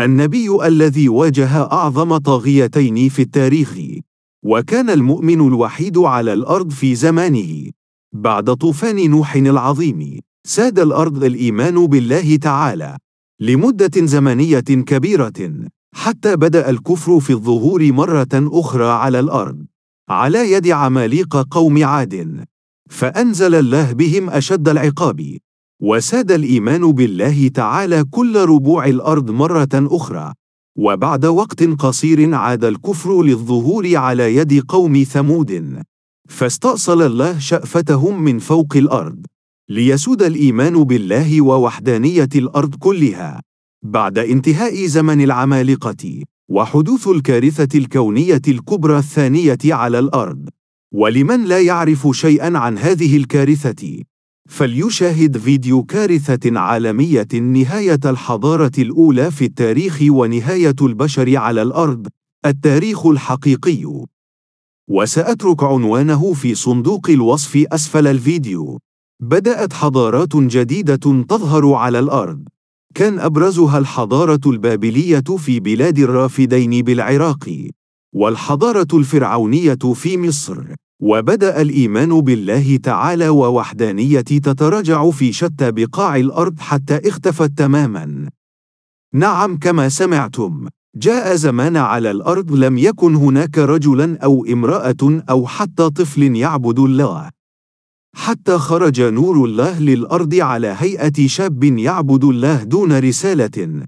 النبي الذي واجه أعظم طاغيتين في التاريخ وكان المؤمن الوحيد على الأرض في زمانه بعد طوفان نوح العظيم ساد الأرض الإيمان بالله تعالى لمدة زمنية كبيرة حتى بدأ الكفر في الظهور مرة أخرى على الأرض على يد عماليق قوم عاد فأنزل الله بهم أشد العقاب وساد الإيمان بالله تعالى كل ربوع الأرض مرة أخرى وبعد وقت قصير عاد الكفر للظهور على يد قوم ثمود فاستأصل الله شأفتهم من فوق الأرض ليسود الإيمان بالله ووحدانية الأرض كلها بعد انتهاء زمن العمالقة وحدوث الكارثة الكونية الكبرى الثانية على الأرض ولمن لا يعرف شيئا عن هذه الكارثة فليشاهد فيديو كارثة عالمية نهاية الحضارة الأولى في التاريخ ونهاية البشر على الأرض، التاريخ الحقيقي. وسأترك عنوانه في صندوق الوصف أسفل الفيديو. بدأت حضارات جديدة تظهر على الأرض. كان أبرزها الحضارة البابلية في بلاد الرافدين بالعراق، والحضارة الفرعونية في مصر. وبدا الايمان بالله تعالى ووحدانيه تتراجع في شتى بقاع الارض حتى اختفت تماما نعم كما سمعتم جاء زمان على الارض لم يكن هناك رجلا او امراه او حتى طفل يعبد الله حتى خرج نور الله للارض على هيئه شاب يعبد الله دون رساله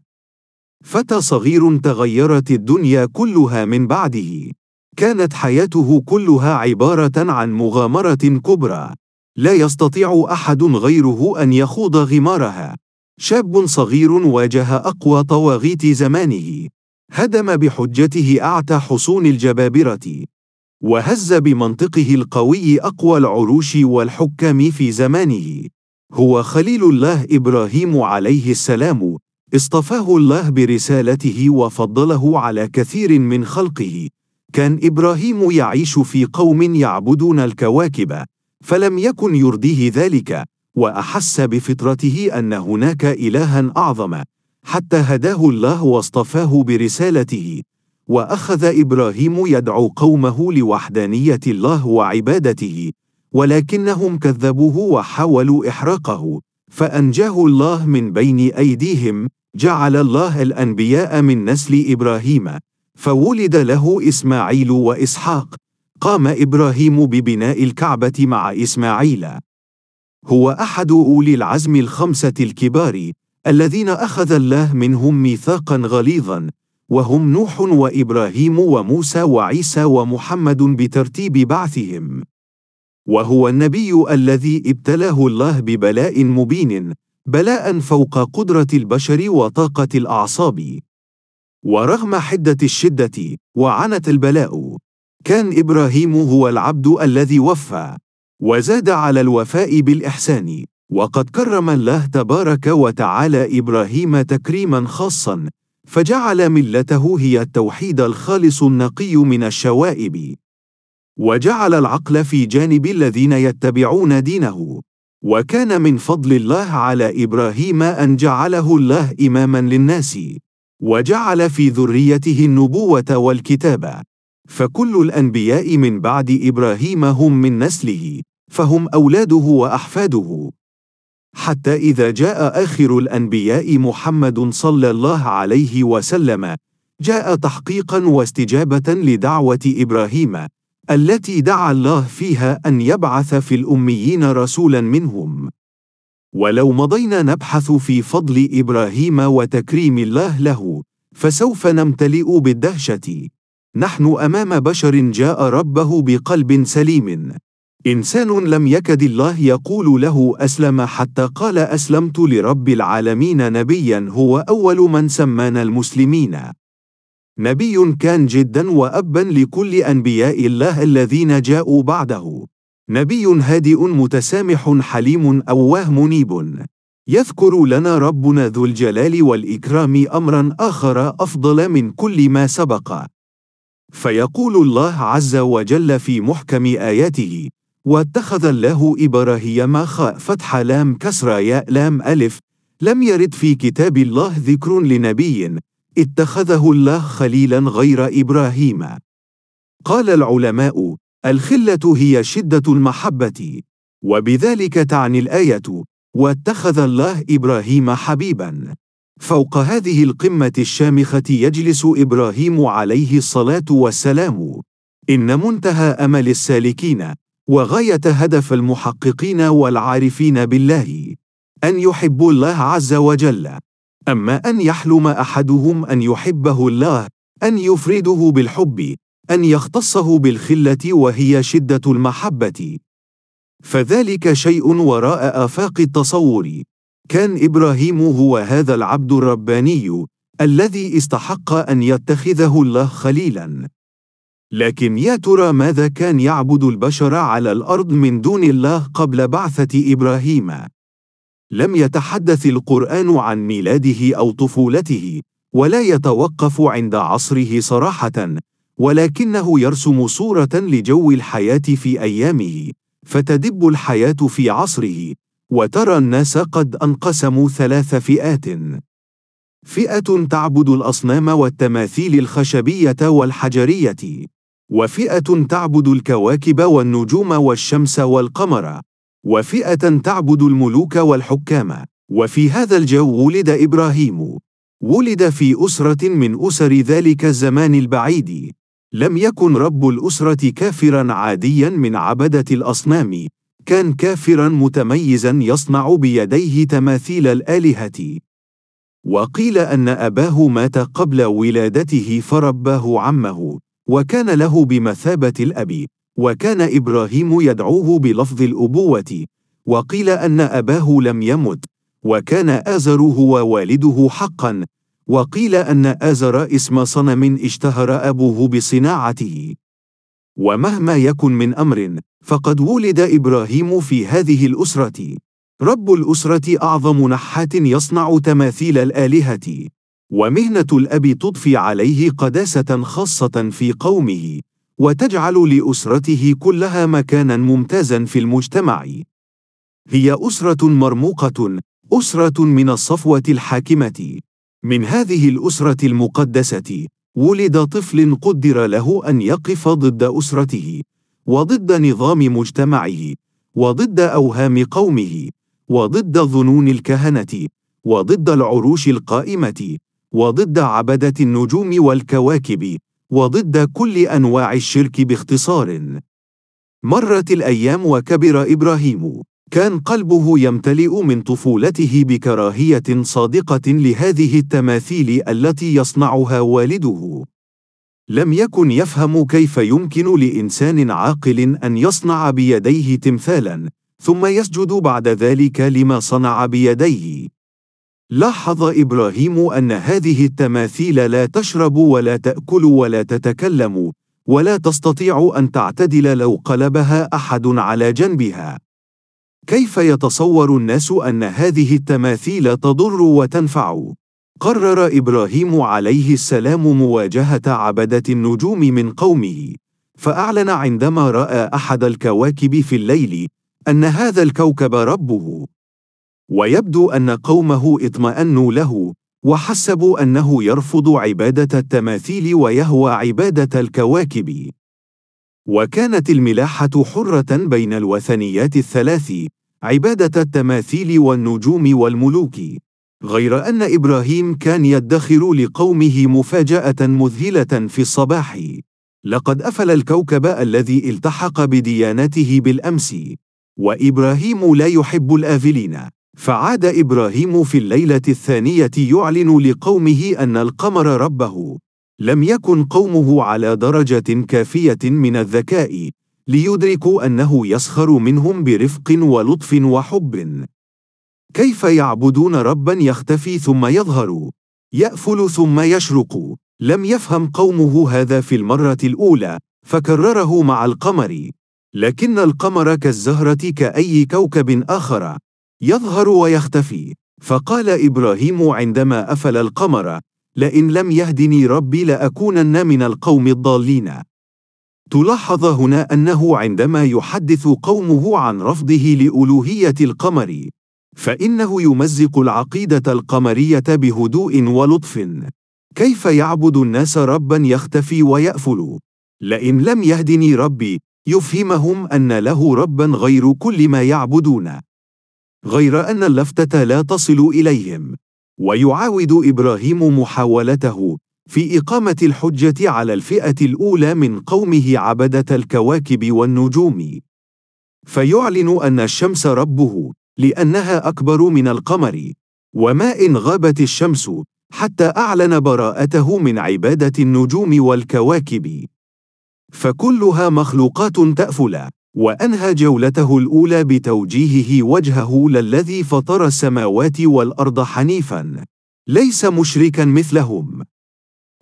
فتى صغير تغيرت الدنيا كلها من بعده كانت حياته كلها عبارة عن مغامرة كبرى، لا يستطيع أحد غيره أن يخوض غمارها. شاب صغير واجه أقوى طواغيت زمانه، هدم بحجته أعتى حصون الجبابرة، وهز بمنطقه القوي أقوى العروش والحكام في زمانه. هو خليل الله إبراهيم عليه السلام، اصطفاه الله برسالته وفضله على كثير من خلقه. كان إبراهيم يعيش في قوم يعبدون الكواكب، فلم يكن يرضيه ذلك، وأحس بفطرته أن هناك إلهًا أعظم، حتى هداه الله واصطفاه برسالته، وأخذ إبراهيم يدعو قومه لوحدانية الله وعبادته، ولكنهم كذبوه وحاولوا إحراقه، فأنجاه الله من بين أيديهم، جعل الله الأنبياء من نسل إبراهيم. فولد له إسماعيل وإسحاق قام إبراهيم ببناء الكعبة مع إسماعيل هو أحد أولي العزم الخمسة الكبار الذين أخذ الله منهم ميثاقا غليظا وهم نوح وإبراهيم وموسى وعيسى ومحمد بترتيب بعثهم وهو النبي الذي ابتلاه الله ببلاء مبين بلاء فوق قدرة البشر وطاقة الأعصاب ورغم حدة الشدة وعنت البلاء كان إبراهيم هو العبد الذي وفى وزاد على الوفاء بالإحسان وقد كرم الله تبارك وتعالى إبراهيم تكريما خاصا فجعل ملته هي التوحيد الخالص النقي من الشوائب وجعل العقل في جانب الذين يتبعون دينه وكان من فضل الله على إبراهيم أن جعله الله إماما للناس وجعل في ذريته النبوة والكتابة فكل الأنبياء من بعد إبراهيم هم من نسله فهم أولاده وأحفاده حتى إذا جاء آخر الأنبياء محمد صلى الله عليه وسلم جاء تحقيقا واستجابة لدعوة إبراهيم التي دعا الله فيها أن يبعث في الأميين رسولا منهم ولو مضينا نبحث في فضل ابراهيم وتكريم الله له فسوف نمتلئ بالدهشه نحن امام بشر جاء ربه بقلب سليم انسان لم يكد الله يقول له اسلم حتى قال اسلمت لرب العالمين نبيا هو اول من سمانا المسلمين نبي كان جدا وابا لكل انبياء الله الذين جاءوا بعده نبي هادئ متسامح حليم أواه منيب يذكر لنا ربنا ذو الجلال والإكرام أمرا آخر أفضل من كل ما سبق فيقول الله عز وجل في محكم آياته واتخذ الله إبراهيم خاء فتح لام كسر ياء لام ألف لم يرد في كتاب الله ذكر لنبي اتخذه الله خليلا غير إبراهيم قال العلماء الخلة هي شدة المحبة، وبذلك تعني الآية: "واتخذ الله إبراهيم حبيبًا". فوق هذه القمة الشامخة يجلس إبراهيم عليه الصلاة والسلام، إن منتهى أمل السالكين، وغاية هدف المحققين والعارفين بالله، أن يحبوا الله عز وجل. أما أن يحلم أحدهم أن يحبه الله، أن يفرده بالحب، ان يختصه بالخله وهي شده المحبه فذلك شيء وراء افاق التصور كان ابراهيم هو هذا العبد الرباني الذي استحق ان يتخذه الله خليلا لكن يا ترى ماذا كان يعبد البشر على الارض من دون الله قبل بعثه ابراهيم لم يتحدث القران عن ميلاده او طفولته ولا يتوقف عند عصره صراحه ولكنه يرسم صورة لجو الحياة في أيامه، فتدب الحياة في عصره، وترى الناس قد انقسموا ثلاث فئات. فئة تعبد الأصنام والتماثيل الخشبية والحجرية، وفئة تعبد الكواكب والنجوم والشمس والقمر، وفئة تعبد الملوك والحكام. وفي هذا الجو ولد إبراهيم. ولد في أسرة من أسر ذلك الزمان البعيد. لم يكن رب الأسرة كافرا عاديا من عبدة الأصنام كان كافرا متميزا يصنع بيديه تماثيل الآلهة وقيل أن أباه مات قبل ولادته فرباه عمه وكان له بمثابة الأب وكان إبراهيم يدعوه بلفظ الأبوة وقيل أن أباه لم يمت وكان آزر هو والده حقا وقيل أن آزر اسم صنم اشتهر أبوه بصناعته. ومهما يكن من أمر، فقد ولد إبراهيم في هذه الأسرة. رب الأسرة أعظم نحات يصنع تماثيل الآلهة. ومهنة الأب تضفي عليه قداسة خاصة في قومه، وتجعل لأسرته كلها مكانا ممتازا في المجتمع. هي أسرة مرموقة، أسرة من الصفوة الحاكمة. من هذه الأسرة المقدسة ولد طفل قدر له أن يقف ضد أسرته وضد نظام مجتمعه وضد أوهام قومه وضد ظنون الكهنة وضد العروش القائمة وضد عبدة النجوم والكواكب وضد كل أنواع الشرك باختصار مرت الأيام وكبر إبراهيم كان قلبه يمتلئ من طفولته بكراهيه صادقه لهذه التماثيل التي يصنعها والده لم يكن يفهم كيف يمكن لانسان عاقل ان يصنع بيديه تمثالا ثم يسجد بعد ذلك لما صنع بيديه لاحظ ابراهيم ان هذه التماثيل لا تشرب ولا تاكل ولا تتكلم ولا تستطيع ان تعتدل لو قلبها احد على جنبها كيف يتصور الناس أن هذه التماثيل تضر وتنفع؟ قرر إبراهيم عليه السلام مواجهة عبدة النجوم من قومه، فأعلن عندما رأى أحد الكواكب في الليل أن هذا الكوكب ربه. ويبدو أن قومه اطمأنوا له، وحسبوا أنه يرفض عبادة التماثيل ويهوى عبادة الكواكب. وكانت الملاحة حرة بين الوثنيات الثلاث عبادة التماثيل والنجوم والملوك غير أن إبراهيم كان يدخر لقومه مفاجأة مذهلة في الصباح لقد أفل الكوكب الذي التحق بديانته بالأمس وإبراهيم لا يحب الآفلين فعاد إبراهيم في الليلة الثانية يعلن لقومه أن القمر ربه لم يكن قومه على درجة كافية من الذكاء ليدركوا أنه يسخر منهم برفق ولطف وحب. كيف يعبدون ربا يختفي ثم يظهر؟ يأفل ثم يشرق. لم يفهم قومه هذا في المرة الأولى، فكرره مع القمر. لكن القمر كالزهرة كأي كوكب آخر، يظهر ويختفي. فقال إبراهيم عندما أفل القمر: لئن لم يهدني ربي لأكونن من القوم الضالين. تلاحظ هنا أنه عندما يحدث قومه عن رفضه لألوهية القمر، فإنه يمزق العقيدة القمرية بهدوء ولطف. كيف يعبد الناس ربا يختفي ويأفل؟ لئن لم يهدني ربي، يفهمهم أن له ربا غير كل ما يعبدون. غير أن اللفتة لا تصل إليهم. ويعاود إبراهيم محاولته في إقامة الحجة على الفئة الأولى من قومه عبدة الكواكب والنجوم فيعلن أن الشمس ربه لأنها أكبر من القمر وما إن غابت الشمس حتى أعلن براءته من عبادة النجوم والكواكب فكلها مخلوقات تأفل وأنهى جولته الأولى بتوجيهه وجهه للذي فطر السماوات والأرض حنيفا ليس مشركا مثلهم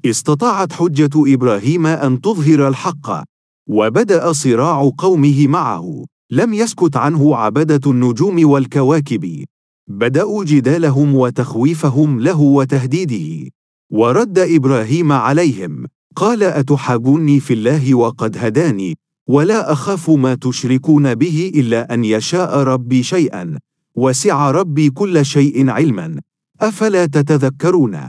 استطاعت حجة إبراهيم أن تظهر الحق وبدأ صراع قومه معه لم يسكت عنه عبدة النجوم والكواكب بدأوا جدالهم وتخويفهم له وتهديده ورد إبراهيم عليهم قال أتحابوني في الله وقد هداني ولا اخاف ما تشركون به الا ان يشاء ربي شيئا وسع ربي كل شيء علما افلا تتذكرون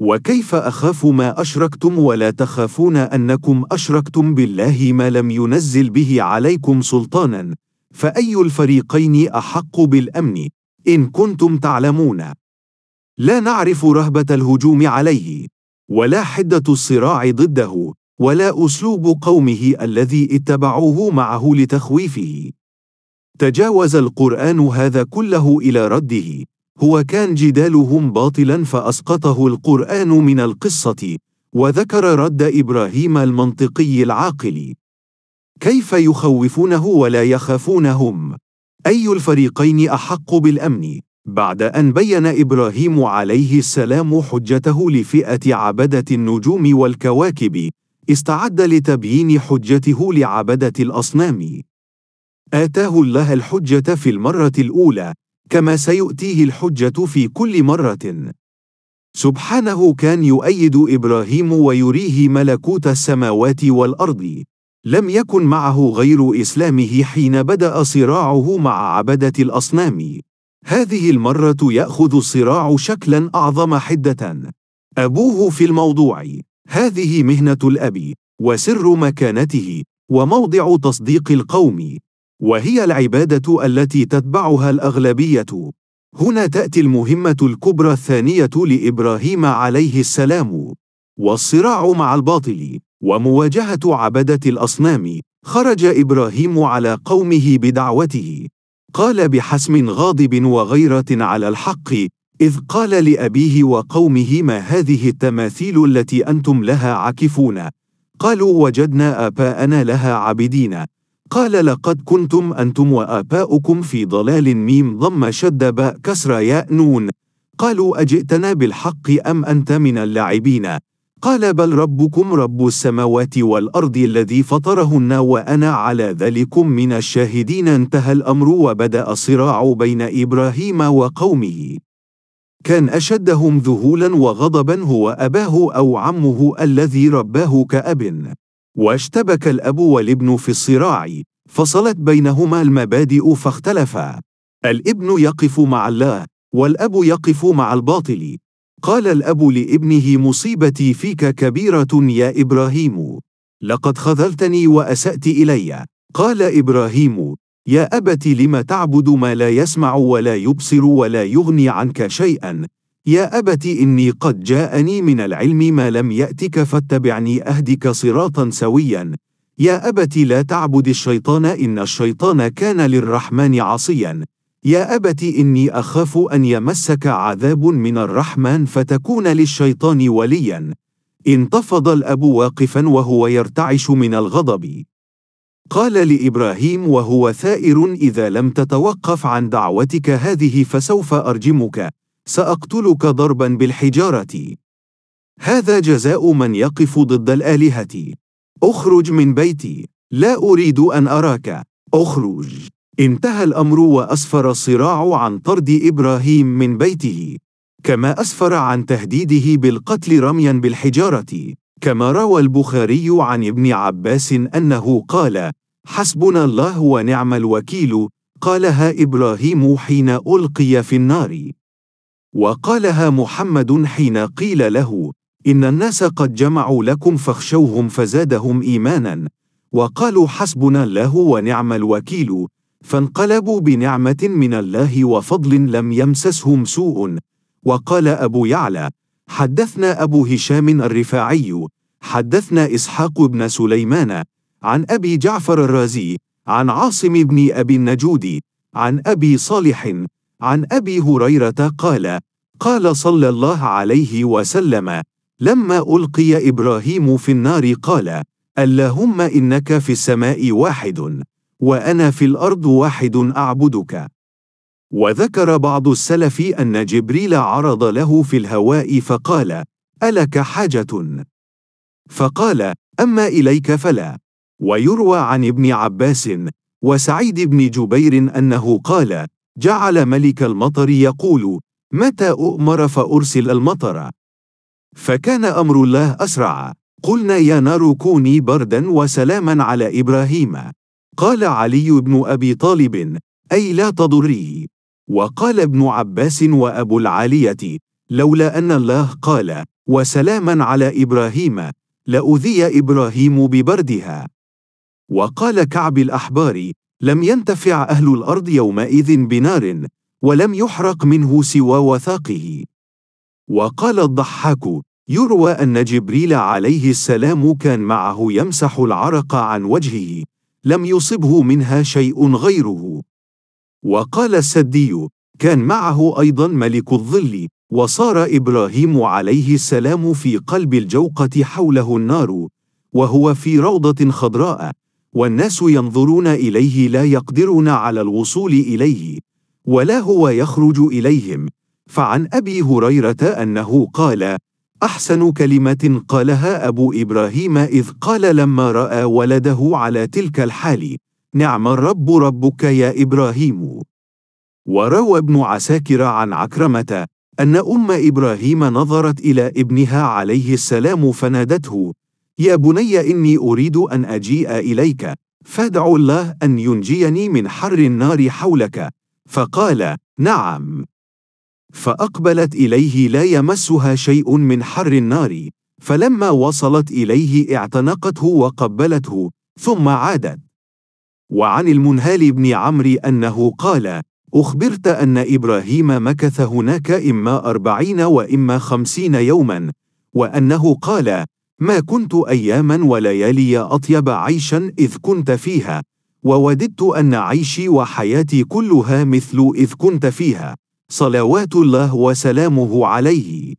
وكيف اخاف ما اشركتم ولا تخافون انكم اشركتم بالله ما لم ينزل به عليكم سلطانا فاي الفريقين احق بالامن ان كنتم تعلمون لا نعرف رهبه الهجوم عليه ولا حده الصراع ضده ولا أسلوب قومه الذي اتبعوه معه لتخويفه. تجاوز القرآن هذا كله إلى رده، هو كان جدالهم باطلا فأسقطه القرآن من القصة، وذكر رد إبراهيم المنطقي العاقل. كيف يخوفونه ولا يخافونهم؟ أي الفريقين أحق بالأمن؟ بعد أن بين إبراهيم عليه السلام حجته لفئة عبدة النجوم والكواكب، استعد لتبيين حجته لعبدة الأصنام. آتاه الله الحجة في المرة الأولى، كما سيؤتيه الحجة في كل مرة. سبحانه كان يؤيد إبراهيم ويريه ملكوت السماوات والأرض. لم يكن معه غير إسلامه حين بدأ صراعه مع عبدة الأصنام. هذه المرة يأخذ الصراع شكلاً أعظم حدة. أبوه في الموضوع هذه مهنة الأب وسر مكانته وموضع تصديق القوم وهي العبادة التي تتبعها الأغلبية هنا تأتي المهمة الكبرى الثانية لإبراهيم عليه السلام والصراع مع الباطل ومواجهة عبدة الأصنام خرج إبراهيم على قومه بدعوته قال بحسم غاضب وغيرة على الحق إذ قال لأبيه وقومه ما هذه التماثيل التي أنتم لها عاكفون قالوا وجدنا آباءنا لها عابدين قال لقد كنتم أنتم وآباؤكم في ضلال ميم ضم شد باء كسر ياء نون قالوا أجئتنا بالحق أم أنت من اللاعبين قال بل ربكم رب السماوات والأرض الذي فطرهن وأنا على ذلكم من الشاهدين انتهى الأمر وبدأ الصراع بين إبراهيم وقومه كان أشدهم ذهولا وغضبا هو أباه أو عمه الذي رباه كأب واشتبك الأب والابن في الصراع فصلت بينهما المبادئ فاختلفا الابن يقف مع الله والأب يقف مع الباطل قال الأب لابنه مصيبتي فيك كبيرة يا إبراهيم لقد خذلتني وأسأت إلي قال إبراهيم يا أبت لم تعبد ما لا يسمع ولا يبصر ولا يغني عنك شيئا يا أبت إني قد جاءني من العلم ما لم يأتك فاتبعني أهدك صراطا سويا يا أبت لا تعبد الشيطان إن الشيطان كان للرحمن عصيا يا أبت إني أخاف أن يمسك عذاب من الرحمن فتكون للشيطان وليا انتفض الأب واقفا وهو يرتعش من الغضب قال لابراهيم وهو ثائر اذا لم تتوقف عن دعوتك هذه فسوف ارجمك ساقتلك ضربا بالحجاره هذا جزاء من يقف ضد الالهه اخرج من بيتي لا اريد ان اراك اخرج انتهى الامر واسفر الصراع عن طرد ابراهيم من بيته كما اسفر عن تهديده بالقتل رميا بالحجاره كما روى البخاري عن ابن عباس انه قال حسبنا الله ونعم الوكيل قالها ابراهيم حين القي في النار وقالها محمد حين قيل له ان الناس قد جمعوا لكم فاخشوهم فزادهم ايمانا وقالوا حسبنا الله ونعم الوكيل فانقلبوا بنعمه من الله وفضل لم يمسسهم سوء وقال ابو يعلى حدثنا ابو هشام الرفاعي حدثنا اسحاق بن سليمان عن أبي جعفر الرازي عن عاصم بن أبي النجود عن أبي صالح عن أبي هريرة قال قال صلى الله عليه وسلم لما ألقي إبراهيم في النار قال اللهم إنك في السماء واحد وأنا في الأرض واحد أعبدك وذكر بعض السلف أن جبريل عرض له في الهواء فقال ألك حاجة؟ فقال أما إليك فلا ويروى عن ابن عباس وسعيد بن جبير أنه قال: جعل ملك المطر يقول: متى أؤمر فأرسل المطر؟ فكان أمر الله أسرع، قلنا يا نار كوني بردا وسلاما على إبراهيم. قال علي بن أبي طالب: أي لا تضري. وقال ابن عباس وأبو العالية: لولا أن الله قال: وسلاما على إبراهيم، لأذي إبراهيم ببردها. وقال كعب الأحبار لم ينتفع أهل الأرض يومئذ بنار ولم يحرق منه سوى وثاقه وقال الضحاك يروى أن جبريل عليه السلام كان معه يمسح العرق عن وجهه لم يصبه منها شيء غيره وقال السدي كان معه أيضا ملك الظل وصار إبراهيم عليه السلام في قلب الجوقة حوله النار وهو في روضة خضراء والناس ينظرون اليه لا يقدرون على الوصول اليه ولا هو يخرج اليهم فعن ابي هريره انه قال احسن كلمه قالها ابو ابراهيم اذ قال لما راى ولده على تلك الحال نعم الرب ربك يا ابراهيم وروى ابن عساكر عن عكرمه ان ام ابراهيم نظرت الى ابنها عليه السلام فنادته يا بني إني أريد أن أجيء إليك فادع الله أن ينجيني من حر النار حولك فقال نعم فأقبلت إليه لا يمسها شيء من حر النار فلما وصلت إليه اعتنقته وقبلته ثم عادت وعن المنهال بن عمرو أنه قال أخبرت أن إبراهيم مكث هناك إما أربعين وإما خمسين يوما وأنه قال ما كنت أياما وليالي أطيب عيشا إذ كنت فيها ووددت أن عيشي وحياتي كلها مثل إذ كنت فيها صلوات الله وسلامه عليه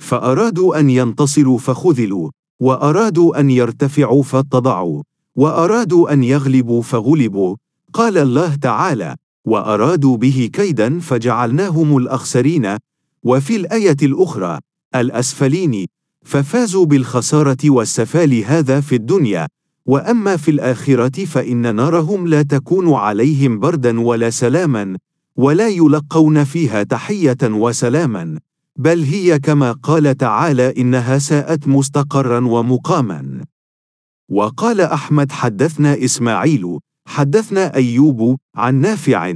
فأرادوا أن ينتصروا فخذلوا وأرادوا أن يرتفعوا فاتضعوا وأرادوا أن يغلبوا فغلبوا قال الله تعالى وأرادوا به كيدا فجعلناهم الأخسرين وفي الآية الأخرى الأسفلين ففازوا بالخسارة والسفال هذا في الدنيا وأما في الآخرة فإن نارهم لا تكون عليهم بردا ولا سلاما ولا يلقون فيها تحية وسلاما بل هي كما قال تعالى إنها ساءت مستقرا ومقاما وقال أحمد حدثنا إسماعيل حدثنا أيوب عن نافع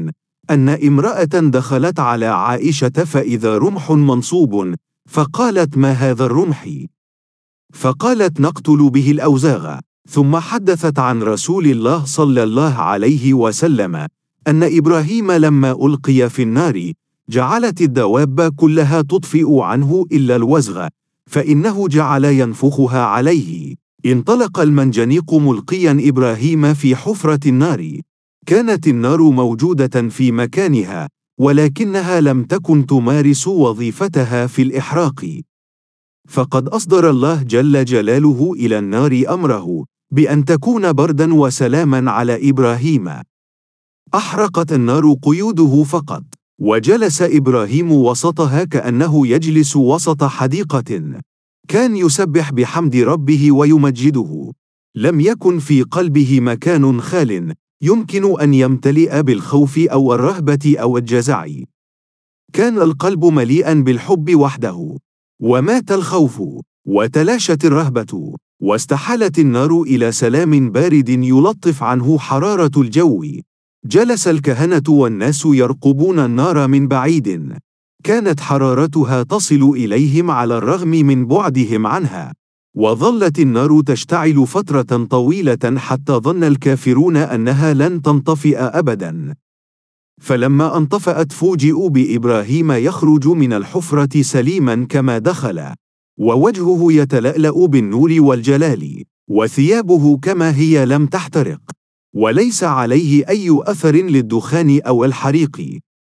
أن امرأة دخلت على عائشة فإذا رمح منصوب فقالت ما هذا الرمح فقالت نقتل به الاوزاغ ثم حدثت عن رسول الله صلى الله عليه وسلم ان ابراهيم لما القي في النار جعلت الدواب كلها تطفئ عنه الا الوزغ فانه جعل ينفخها عليه انطلق المنجنيق ملقيا ابراهيم في حفره النار كانت النار موجوده في مكانها ولكنها لم تكن تمارس وظيفتها في الإحراق. فقد أصدر الله جل جلاله إلى النار أمره بأن تكون بردا وسلاما على إبراهيم. أحرقت النار قيوده فقط، وجلس إبراهيم وسطها كأنه يجلس وسط حديقة. كان يسبح بحمد ربه ويمجده. لم يكن في قلبه مكان خال يمكن أن يمتلئ بالخوف أو الرهبة أو الجزع. كان القلب مليئًا بالحب وحده، ومات الخوف، وتلاشت الرهبة، واستحالت النار إلى سلام بارد يلطف عنه حرارة الجو. جلس الكهنة والناس يرقبون النار من بعيد. كانت حرارتها تصل إليهم على الرغم من بعدهم عنها. وظلت النار تشتعل فترة طويلة حتى ظن الكافرون أنها لن تنطفئ أبدا. فلما انطفأت فوجئوا بإبراهيم يخرج من الحفرة سليما كما دخل، ووجهه يتلألأ بالنور والجلال، وثيابه كما هي لم تحترق، وليس عليه أي أثر للدخان أو الحريق.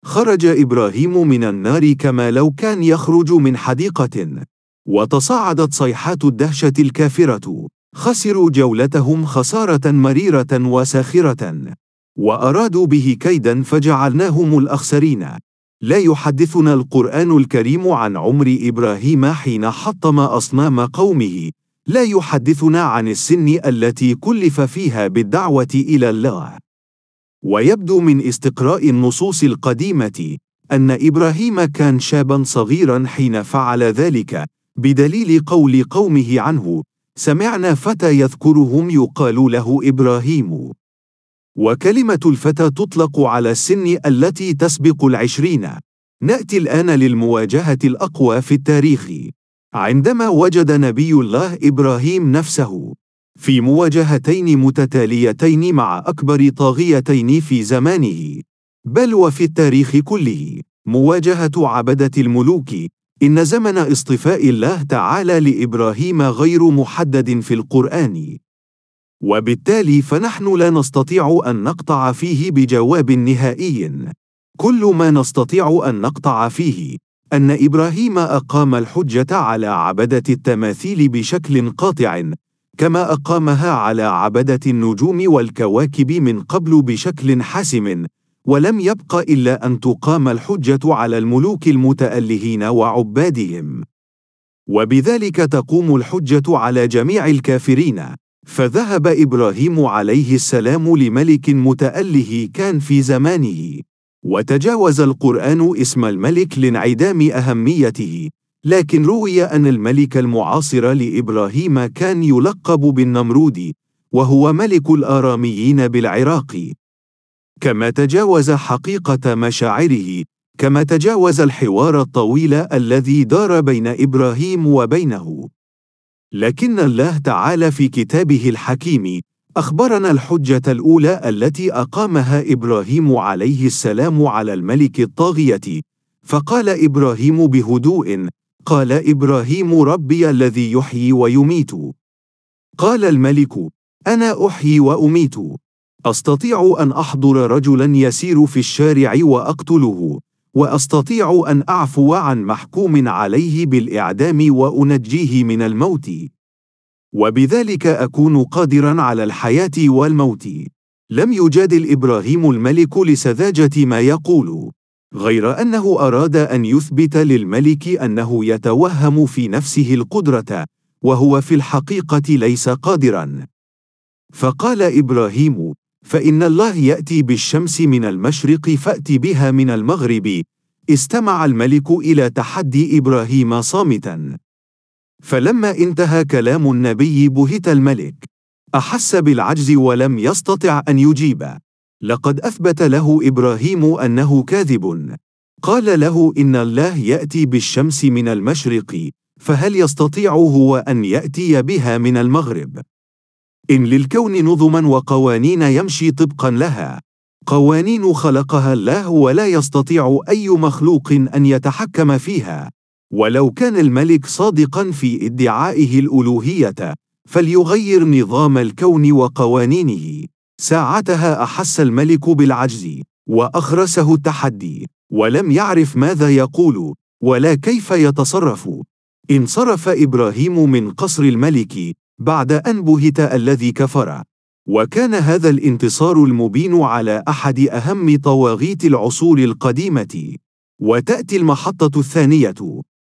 خرج إبراهيم من النار كما لو كان يخرج من حديقة. وتصاعدت صيحات الدهشة الكافرة خسروا جولتهم خسارة مريرة وساخرة وأرادوا به كيدا فجعلناهم الأخسرين لا يحدثنا القرآن الكريم عن عمر إبراهيم حين حطم أصنام قومه لا يحدثنا عن السن التي كلف فيها بالدعوة إلى الله ويبدو من استقراء النصوص القديمة أن إبراهيم كان شابا صغيرا حين فعل ذلك بدليل قول قومه عنه سمعنا فتى يذكرهم يقال له إبراهيم وكلمة الفتى تطلق على السن التي تسبق العشرين نأتي الآن للمواجهة الأقوى في التاريخ عندما وجد نبي الله إبراهيم نفسه في مواجهتين متتاليتين مع أكبر طاغيتين في زمانه بل وفي التاريخ كله مواجهة عبدة الملوك إن زمن اصطفاء الله تعالى لإبراهيم غير محدد في القرآن، وبالتالي فنحن لا نستطيع أن نقطع فيه بجواب نهائي. كل ما نستطيع أن نقطع فيه أن إبراهيم أقام الحجة على عبدة التماثيل بشكل قاطع، كما أقامها على عبدة النجوم والكواكب من قبل بشكل حاسم، ولم يبق إلا أن تقام الحجة على الملوك المتألهين وعبادهم. وبذلك تقوم الحجة على جميع الكافرين. فذهب إبراهيم عليه السلام لملك متأله كان في زمانه. وتجاوز القرآن اسم الملك لانعدام أهميته، لكن روي أن الملك المعاصر لإبراهيم كان يلقب بالنمرود، وهو ملك الآراميين بالعراق. كما تجاوز حقيقة مشاعره كما تجاوز الحوار الطويل الذي دار بين إبراهيم وبينه لكن الله تعالى في كتابه الحكيم أخبرنا الحجة الأولى التي أقامها إبراهيم عليه السلام على الملك الطاغية فقال إبراهيم بهدوء قال إبراهيم ربي الذي يحيي ويميت قال الملك أنا أحيي وأميت أستطيع أن أحضر رجلا يسير في الشارع وأقتله، وأستطيع أن أعفو عن محكوم عليه بالإعدام وأنجيه من الموت. وبذلك أكون قادرا على الحياة والموت. لم يجادل إبراهيم الملك لسذاجة ما يقول، غير أنه أراد أن يثبت للملك أنه يتوهم في نفسه القدرة، وهو في الحقيقة ليس قادرا. فقال إبراهيم: فإن الله يأتي بالشمس من المشرق فأت بها من المغرب استمع الملك إلى تحدي إبراهيم صامتا فلما انتهى كلام النبي بهت الملك أحس بالعجز ولم يستطع أن يجيب لقد أثبت له إبراهيم أنه كاذب قال له إن الله يأتي بالشمس من المشرق فهل يستطيع هو أن يأتي بها من المغرب؟ إن للكون نظما وقوانين يمشي طبقا لها قوانين خلقها الله ولا يستطيع أي مخلوق أن يتحكم فيها ولو كان الملك صادقا في ادعائه الألوهية فليغير نظام الكون وقوانينه ساعتها أحس الملك بالعجز وأخرسه التحدي ولم يعرف ماذا يقول ولا كيف يتصرف انصرف إبراهيم من قصر الملك بعد أن بهت الذي كفر وكان هذا الانتصار المبين على أحد أهم طواغيت العصور القديمة وتأتي المحطة الثانية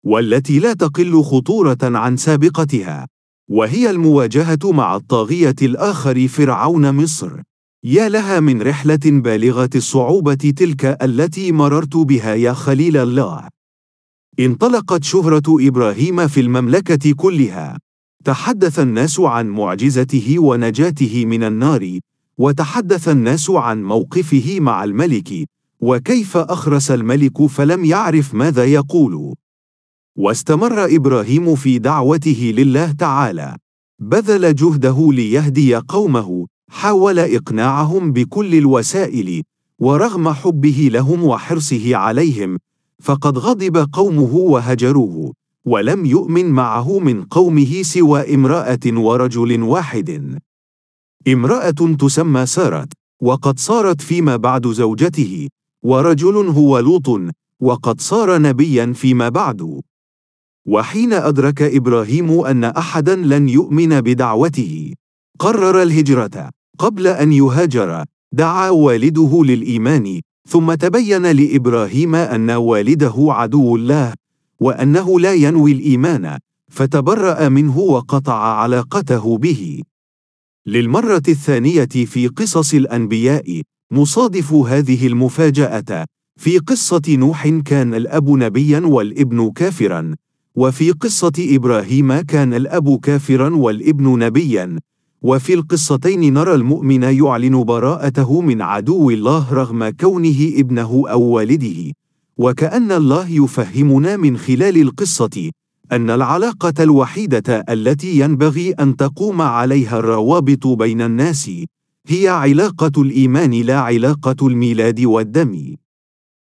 والتي لا تقل خطورة عن سابقتها وهي المواجهة مع الطاغية الآخر فرعون مصر يا لها من رحلة بالغة الصعوبة تلك التي مررت بها يا خليل الله انطلقت شهرة إبراهيم في المملكة كلها تحدث الناس عن معجزته ونجاته من النار وتحدث الناس عن موقفه مع الملك وكيف اخرس الملك فلم يعرف ماذا يقول واستمر ابراهيم في دعوته لله تعالى بذل جهده ليهدي قومه حاول اقناعهم بكل الوسائل ورغم حبه لهم وحرصه عليهم فقد غضب قومه وهجروه ولم يؤمن معه من قومه سوى امرأة ورجل واحد. امرأة تسمى سارت، وقد صارت فيما بعد زوجته، ورجل هو لوط، وقد صار نبيا فيما بعد. وحين أدرك إبراهيم أن أحدا لن يؤمن بدعوته، قرر الهجرة. قبل أن يهاجر، دعا والده للإيمان، ثم تبين لإبراهيم أن والده عدو الله، وانه لا ينوي الايمان فتبرا منه وقطع علاقته به للمره الثانيه في قصص الانبياء نصادف هذه المفاجاه في قصه نوح كان الاب نبيا والابن كافرا وفي قصه ابراهيم كان الاب كافرا والابن نبيا وفي القصتين نرى المؤمن يعلن براءته من عدو الله رغم كونه ابنه او والده وكأن الله يفهمنا من خلال القصة أن العلاقة الوحيدة التي ينبغي أن تقوم عليها الروابط بين الناس هي علاقة الإيمان لا علاقة الميلاد والدم.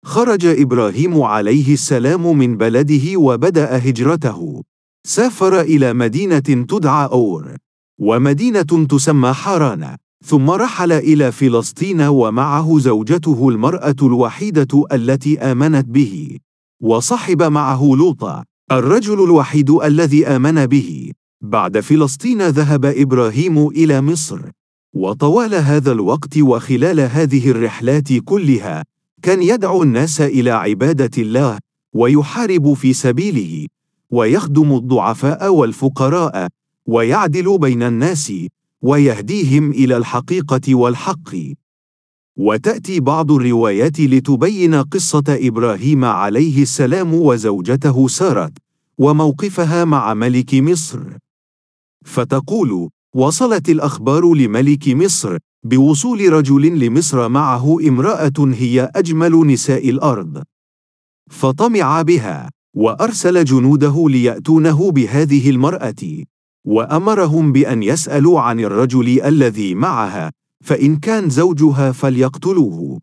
خرج إبراهيم عليه السلام من بلده وبدأ هجرته. سافر إلى مدينة تدعى أور، ومدينة تسمى حارانة. ثم رحل إلى فلسطين ومعه زوجته المرأة الوحيدة التي آمنت به، وصحب معه لوطا، الرجل الوحيد الذي آمن به. بعد فلسطين ذهب إبراهيم إلى مصر، وطوال هذا الوقت وخلال هذه الرحلات كلها، كان يدعو الناس إلى عبادة الله، ويحارب في سبيله، ويخدم الضعفاء والفقراء، ويعدل بين الناس، ويهديهم إلى الحقيقة والحق. وتأتي بعض الروايات لتبين قصة إبراهيم عليه السلام وزوجته سارة، وموقفها مع ملك مصر. فتقول: وصلت الأخبار لملك مصر بوصول رجل لمصر معه امرأة هي أجمل نساء الأرض. فطمع بها، وأرسل جنوده ليأتونه بهذه المرأة. وأمرهم بأن يسألوا عن الرجل الذي معها فإن كان زوجها فليقتلوه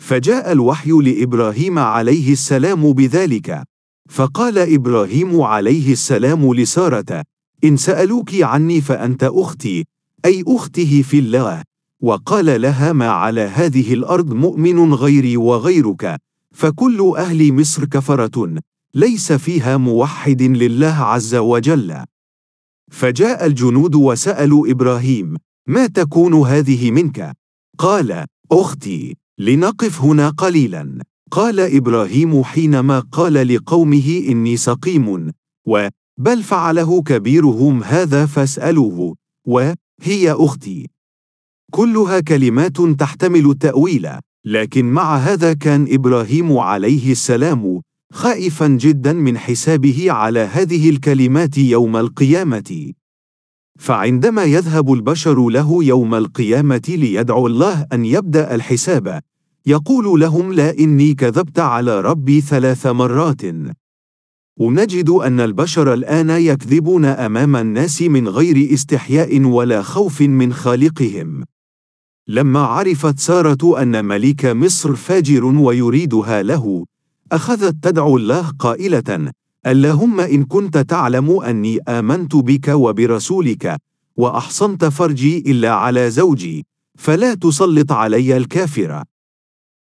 فجاء الوحي لإبراهيم عليه السلام بذلك فقال إبراهيم عليه السلام لسارة إن سألوك عني فأنت أختي أي أخته في الله وقال لها ما على هذه الأرض مؤمن غيري وغيرك فكل أهل مصر كفرة ليس فيها موحد لله عز وجل فجاء الجنود وسألوا إبراهيم: ما تكون هذه منك؟ قال: أختي، لنقف هنا قليلا. قال إبراهيم حينما قال لقومه إني سقيم، و: بل فعله كبيرهم هذا فاسألوه، و: هي أختي. كلها كلمات تحتمل التأويل، لكن مع هذا كان إبراهيم عليه السلام خائفا جدا من حسابه على هذه الكلمات يوم القيامه فعندما يذهب البشر له يوم القيامه ليدعو الله ان يبدا الحساب يقول لهم لا اني كذبت على ربي ثلاث مرات ونجد ان البشر الان يكذبون امام الناس من غير استحياء ولا خوف من خالقهم لما عرفت ساره ان ملك مصر فاجر ويريدها له أخذت تدعو الله قائلة: اللهم إن كنت تعلم أني آمنت بك وبرسولك وأحصنت فرجي إلا على زوجي فلا تسلط علي الكافرة.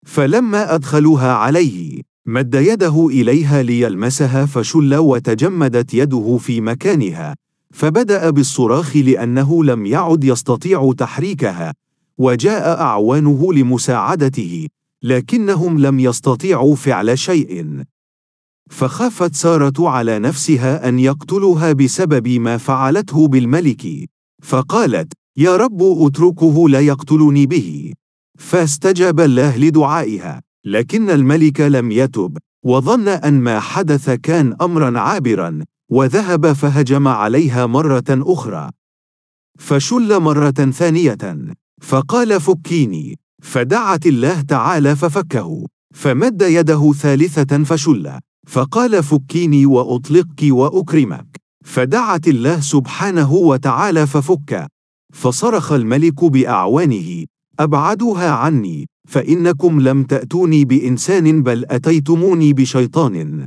فلما أدخلوها عليه مد يده إليها ليلمسها فشل وتجمدت يده في مكانها فبدأ بالصراخ لأنه لم يعد يستطيع تحريكها وجاء أعوانه لمساعدته لكنهم لم يستطيعوا فعل شيء فخافت ساره على نفسها ان يقتلها بسبب ما فعلته بالملك فقالت يا رب اتركه لا يقتلني به فاستجاب الله لدعائها لكن الملك لم يتب وظن ان ما حدث كان امرا عابرا وذهب فهجم عليها مره اخرى فشل مره ثانيه فقال فكيني فدعت الله تعالى ففكه فمد يده ثالثة فشل فقال فكيني وأطلقك وأكرمك فدعت الله سبحانه وتعالى ففك فصرخ الملك بأعوانه أبعدوها عني فإنكم لم تأتوني بإنسان بل أتيتموني بشيطان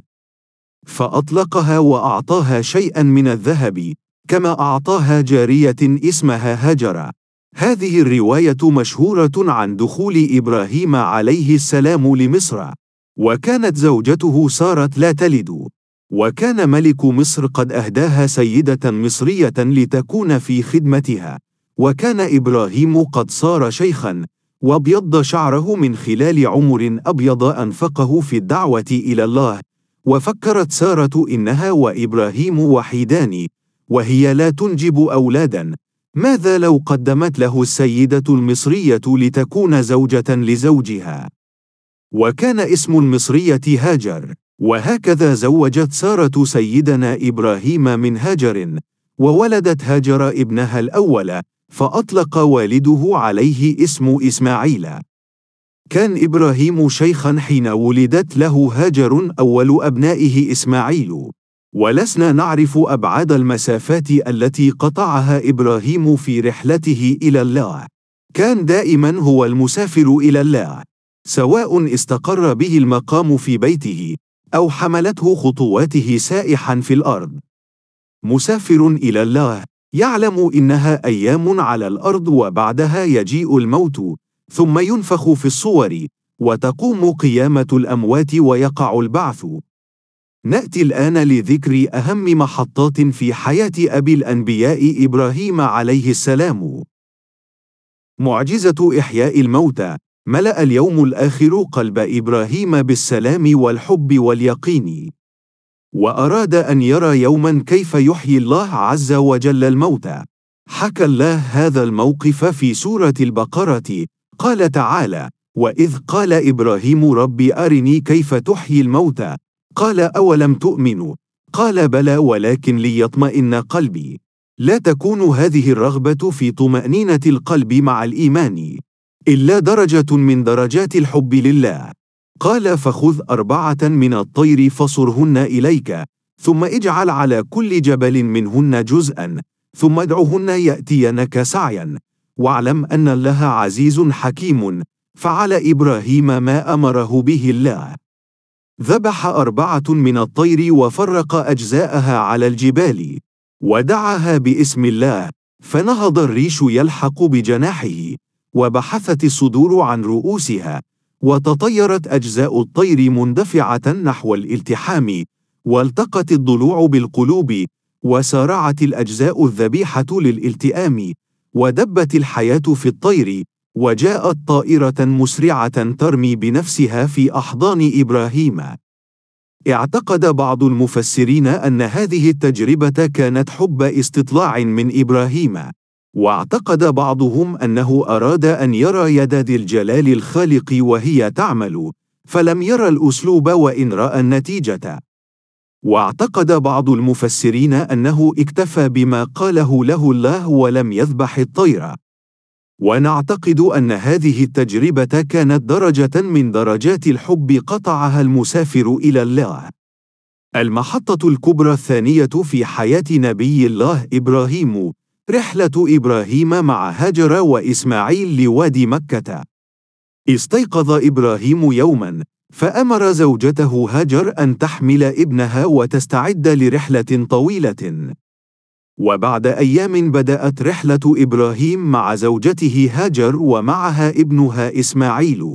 فأطلقها وأعطاها شيئا من الذهب كما أعطاها جارية اسمها هاجره هذه الرواية مشهورة عن دخول إبراهيم عليه السلام لمصر، وكانت زوجته سارة لا تلد، وكان ملك مصر قد أهداها سيدة مصرية لتكون في خدمتها، وكان إبراهيم قد صار شيخًا، وابيض شعره من خلال عمر أبيض أنفقه في الدعوة إلى الله، وفكرت سارة إنها وإبراهيم وحيدان، وهي لا تنجب أولادًا. ماذا لو قدمت له السيدة المصرية لتكون زوجة لزوجها؟ وكان اسم المصرية هاجر، وهكذا زوجت سارة سيدنا إبراهيم من هاجر، وولدت هاجر ابنها الأول، فأطلق والده عليه اسم إسماعيل. كان إبراهيم شيخًا حين ولدت له هاجر أول أبنائه إسماعيل. ولسنا نعرف أبعاد المسافات التي قطعها إبراهيم في رحلته إلى الله. كان دائما هو المسافر إلى الله، سواء استقر به المقام في بيته، أو حملته خطواته سائحا في الأرض. مسافر إلى الله، يعلم إنها أيام على الأرض وبعدها يجيء الموت، ثم ينفخ في الصور، وتقوم قيامة الأموات ويقع البعث. نأتي الآن لذكر أهم محطات في حياة أبي الأنبياء إبراهيم عليه السلام. معجزة إحياء الموتى ملأ اليوم الآخر قلب إبراهيم بالسلام والحب واليقين. وأراد أن يرى يوما كيف يحيي الله عز وجل الموتى. حكى الله هذا الموقف في سورة البقرة، قال تعالى: وإذ قال إبراهيم رب أرني كيف تحيي الموتى قال أولم تؤمنوا قال بلى ولكن ليطمئن قلبي لا تكون هذه الرغبة في طمأنينة القلب مع الإيمان إلا درجة من درجات الحب لله قال فخذ أربعة من الطير فصرهن إليك ثم اجعل على كل جبل منهن جزءا ثم ادعهن يأتينك سعيا واعلم أن الله عزيز حكيم فعل إبراهيم ما أمره به الله ذبح أربعة من الطير وفرق أجزاءها على الجبال، ودعاها باسم الله، فنهض الريش يلحق بجناحه، وبحثت الصدور عن رؤوسها، وتطيرت أجزاء الطير مندفعة نحو الالتحام، والتقت الضلوع بالقلوب، وسارعت الأجزاء الذبيحة للالتئام، ودبت الحياة في الطير، وجاءت طائرة مسرعة ترمي بنفسها في أحضان إبراهيم. اعتقد بعض المفسرين أن هذه التجربة كانت حب استطلاع من إبراهيم. واعتقد بعضهم أنه أراد أن يرى يد ذي الجلال الخالق وهي تعمل، فلم يرى الأسلوب وإن رأى النتيجة. واعتقد بعض المفسرين أنه اكتفى بما قاله له الله ولم يذبح الطير. ونعتقد أن هذه التجربة كانت درجة من درجات الحب قطعها المسافر إلى الله. المحطة الكبرى الثانية في حياة نبي الله إبراهيم، رحلة إبراهيم مع هاجر وإسماعيل لوادي مكة. استيقظ إبراهيم يومًا، فأمر زوجته هاجر أن تحمل ابنها وتستعد لرحلة طويلة. وبعد أيام بدأت رحلة إبراهيم مع زوجته هاجر ومعها ابنها إسماعيل،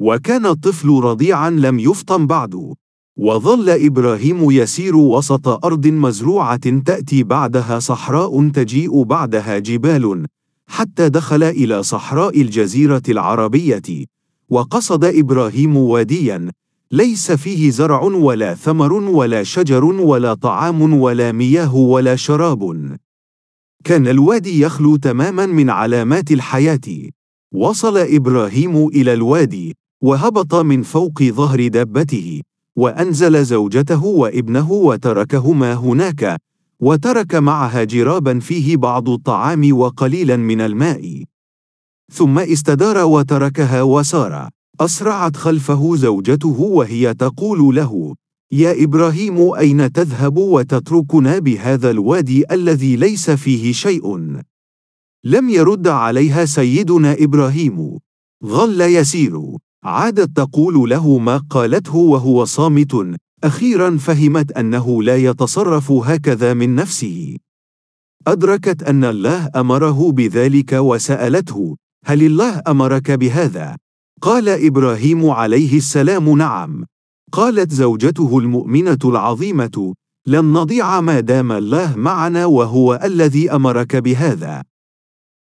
وكان الطفل رضيعًا لم يفطم بعد، وظل إبراهيم يسير وسط أرض مزروعة تأتي بعدها صحراء تجيء بعدها جبال، حتى دخل إلى صحراء الجزيرة العربية، وقصد إبراهيم واديًا ليس فيه زرع ولا ثمر ولا شجر ولا طعام ولا مياه ولا شراب كان الوادي يخلو تماما من علامات الحياه وصل ابراهيم الى الوادي وهبط من فوق ظهر دابته وانزل زوجته وابنه وتركهما هناك وترك معها جرابا فيه بعض الطعام وقليلا من الماء ثم استدار وتركها وسار أسرعت خلفه زوجته وهي تقول له: يا إبراهيم أين تذهب وتتركنا بهذا الوادي الذي ليس فيه شيء؟ لم يرد عليها سيدنا إبراهيم. ظل يسير. عادت تقول له ما قالته وهو صامت، أخيرا فهمت أنه لا يتصرف هكذا من نفسه. أدركت أن الله أمره بذلك وسألته: هل الله أمرك بهذا؟ قال إبراهيم عليه السلام نعم قالت زوجته المؤمنة العظيمة لن نضيع ما دام الله معنا وهو الذي أمرك بهذا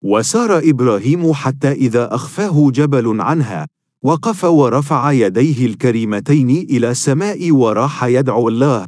وسار إبراهيم حتى إذا أخفاه جبل عنها وقف ورفع يديه الكريمتين إلى السماء وراح يدعو الله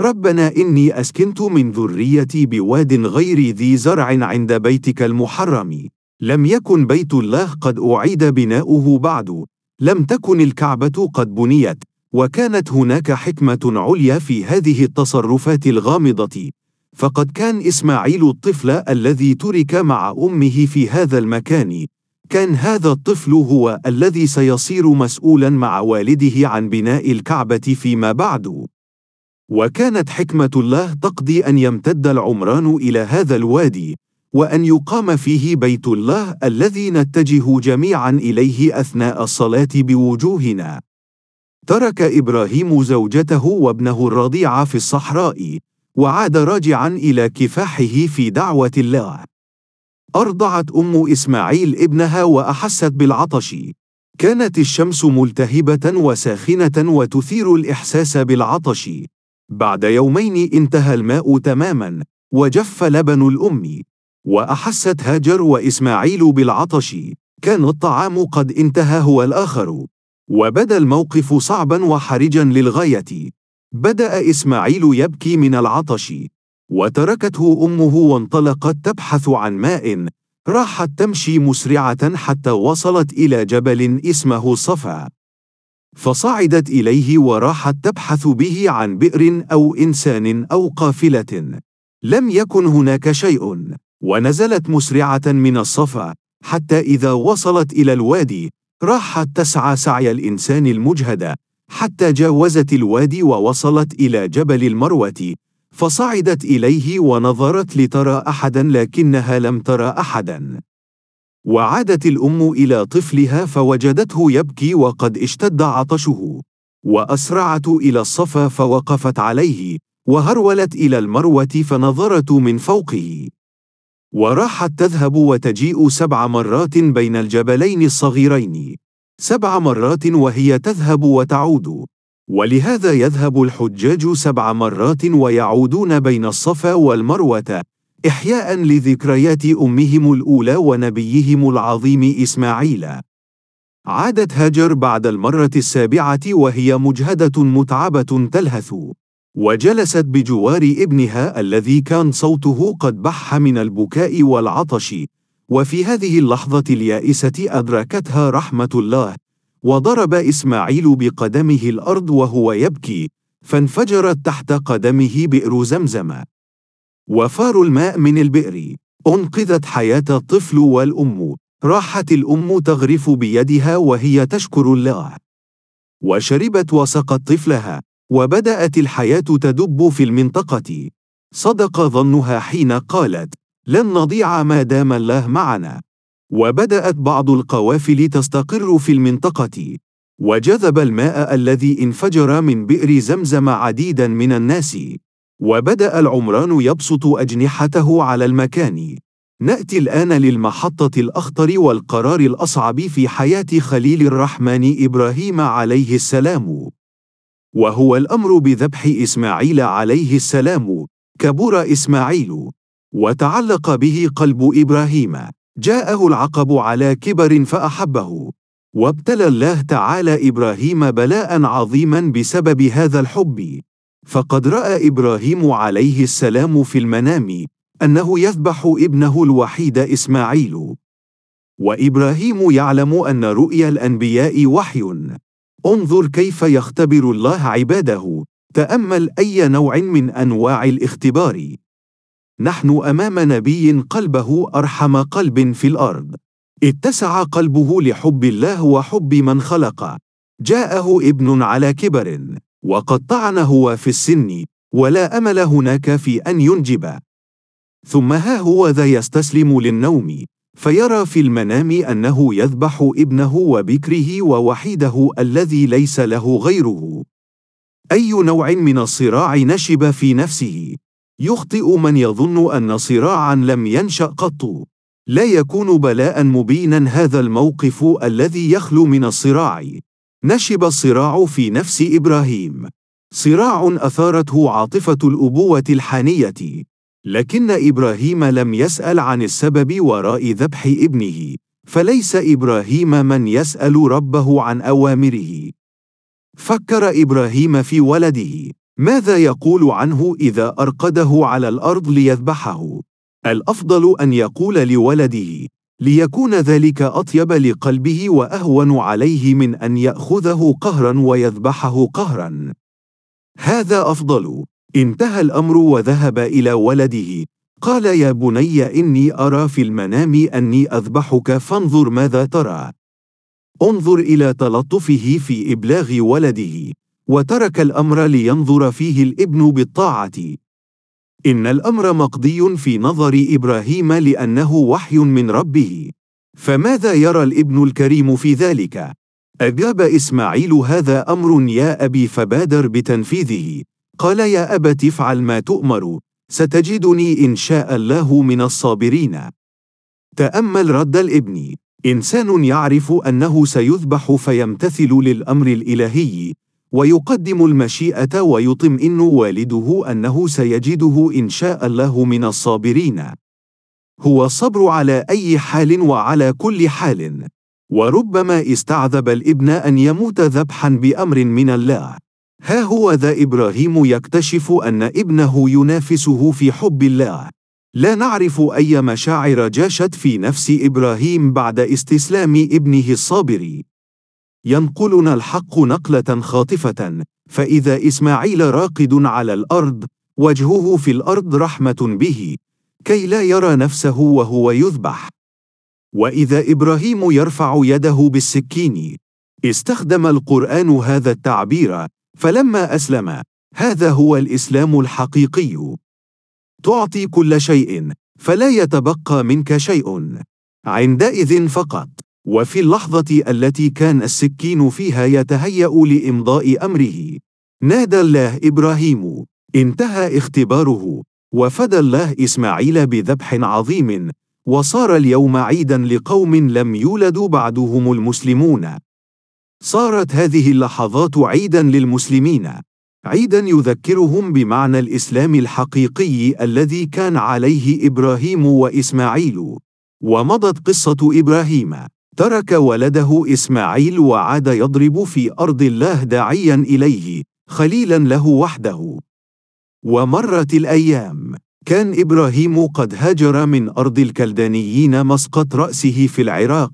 ربنا إني أسكنت من ذريتي بواد غير ذي زرع عند بيتك المحرم لم يكن بيت الله قد أعيد بناؤه بعد، لم تكن الكعبة قد بنيت، وكانت هناك حكمة عليا في هذه التصرفات الغامضة، فقد كان إسماعيل الطفل الذي ترك مع أمه في هذا المكان، كان هذا الطفل هو الذي سيصير مسؤولا مع والده عن بناء الكعبة فيما بعد. وكانت حكمة الله تقضي أن يمتد العمران إلى هذا الوادي، وأن يقام فيه بيت الله الذي نتجه جميعا إليه أثناء الصلاة بوجوهنا. ترك إبراهيم زوجته وابنه الرضيع في الصحراء، وعاد راجعا إلى كفاحه في دعوة الله. أرضعت أم إسماعيل ابنها وأحست بالعطش. كانت الشمس ملتهبة وساخنة وتثير الإحساس بالعطش. بعد يومين انتهى الماء تماما، وجف لبن الأم. وأحست هاجر وإسماعيل بالعطش كان الطعام قد انتهى هو الآخر وبدا الموقف صعبا وحرجا للغاية بدأ إسماعيل يبكي من العطش وتركته أمه وانطلقت تبحث عن ماء راحت تمشي مسرعة حتى وصلت إلى جبل اسمه صفا فصعدت إليه وراحت تبحث به عن بئر أو إنسان أو قافلة لم يكن هناك شيء ونزلت مسرعة من الصفا حتى إذا وصلت إلى الوادي راحت تسعى سعي الإنسان المجهد حتى جاوزت الوادي ووصلت إلى جبل المروة فصعدت إليه ونظرت لترى أحدا لكنها لم ترى أحدا وعادت الأم إلى طفلها فوجدته يبكي وقد اشتد عطشه وأسرعت إلى الصفا فوقفت عليه وهرولت إلى المروة فنظرت من فوقه وراحت تذهب وتجيء سبع مرات بين الجبلين الصغيرين سبع مرات وهي تذهب وتعود ولهذا يذهب الحجاج سبع مرات ويعودون بين الصفا والمروه احياء لذكريات امهم الاولى ونبيهم العظيم اسماعيل عادت هاجر بعد المره السابعه وهي مجهده متعبه تلهث وجلست بجوار ابنها الذي كان صوته قد بح من البكاء والعطش وفي هذه اللحظه اليائسه ادركتها رحمه الله وضرب اسماعيل بقدمه الارض وهو يبكي فانفجرت تحت قدمه بئر زمزم وفار الماء من البئر انقذت حياه الطفل والام راحت الام تغرف بيدها وهي تشكر الله وشربت وسقت طفلها وبدأت الحياة تدب في المنطقة. صدق ظنها حين قالت: لن نضيع ما دام الله معنا. وبدأت بعض القوافل تستقر في المنطقة، وجذب الماء الذي انفجر من بئر زمزم عديدا من الناس، وبدأ العمران يبسط أجنحته على المكان. نأتي الآن للمحطة الأخطر والقرار الأصعب في حياة خليل الرحمن إبراهيم عليه السلام. وهو الأمر بذبح إسماعيل عليه السلام كبر إسماعيل وتعلق به قلب إبراهيم جاءه العقب على كبر فأحبه وابتلى الله تعالى إبراهيم بلاء عظيما بسبب هذا الحب فقد رأى إبراهيم عليه السلام في المنام أنه يذبح ابنه الوحيد إسماعيل وإبراهيم يعلم أن رؤيا الأنبياء وحي انظر كيف يختبر الله عباده تامل اي نوع من انواع الاختبار نحن امام نبي قلبه ارحم قلب في الارض اتسع قلبه لحب الله وحب من خلق جاءه ابن على كبر وقد طعن هو في السن ولا امل هناك في ان ينجب ثم ها هو ذا يستسلم للنوم فيرى في المنام أنه يذبح ابنه وبكره ووحيده الذي ليس له غيره. أي نوع من الصراع نشب في نفسه؟ يخطئ من يظن أن صراعًا لم ينشأ قط. لا يكون بلاءً مبينًا هذا الموقف الذي يخلو من الصراع. نشب الصراع في نفس إبراهيم. صراع أثارته عاطفة الأبوة الحانية. لكن إبراهيم لم يسأل عن السبب وراء ذبح ابنه، فليس إبراهيم من يسأل ربه عن أوامره. فكر إبراهيم في ولده، ماذا يقول عنه إذا أرقده على الأرض ليذبحه؟ الأفضل أن يقول لولده: ليكون ذلك أطيب لقلبه وأهون عليه من أن يأخذه قهرًا ويذبحه قهرًا. هذا أفضل، انتهى الأمر وذهب إلى ولده قال يا بني إني أرى في المنام أني أذبحك فانظر ماذا ترى انظر إلى تلطفه في إبلاغ ولده وترك الأمر لينظر فيه الابن بالطاعة إن الأمر مقضي في نظر إبراهيم لأنه وحي من ربه فماذا يرى الابن الكريم في ذلك؟ أجاب إسماعيل هذا أمر يا أبي فبادر بتنفيذه قال يا أبت افعل ما تؤمر ستجدني إن شاء الله من الصابرين تأمل رد الابن إنسان يعرف أنه سيذبح فيمتثل للأمر الإلهي ويقدم المشيئة ويطمئن والده أنه سيجده إن شاء الله من الصابرين. هو الصبر على أي حال وعلى كل حال. وربما استعذب الابن أن يموت ذبحا بأمر من الله. ها هو ذا إبراهيم يكتشف أن ابنه ينافسه في حب الله. لا نعرف أي مشاعر جاشت في نفس إبراهيم بعد استسلام ابنه الصابر. ينقلنا الحق نقلة خاطفة، فإذا إسماعيل راقد على الأرض، وجهه في الأرض رحمة به، كي لا يرى نفسه وهو يذبح. وإذا إبراهيم يرفع يده بالسكين، استخدم القرآن هذا التعبير فلما أسلم هذا هو الإسلام الحقيقي تعطي كل شيء فلا يتبقى منك شيء عندئذ فقط وفي اللحظة التي كان السكين فيها يتهيأ لإمضاء أمره نادى الله إبراهيم انتهى اختباره وفدى الله إسماعيل بذبح عظيم وصار اليوم عيدا لقوم لم يولدوا بعدهم المسلمون صارت هذه اللحظات عيدا للمسلمين عيدا يذكرهم بمعنى الاسلام الحقيقي الذي كان عليه ابراهيم واسماعيل ومضت قصه ابراهيم ترك ولده اسماعيل وعاد يضرب في ارض الله داعيا اليه خليلا له وحده ومرت الايام كان ابراهيم قد هاجر من ارض الكلدانيين مسقط راسه في العراق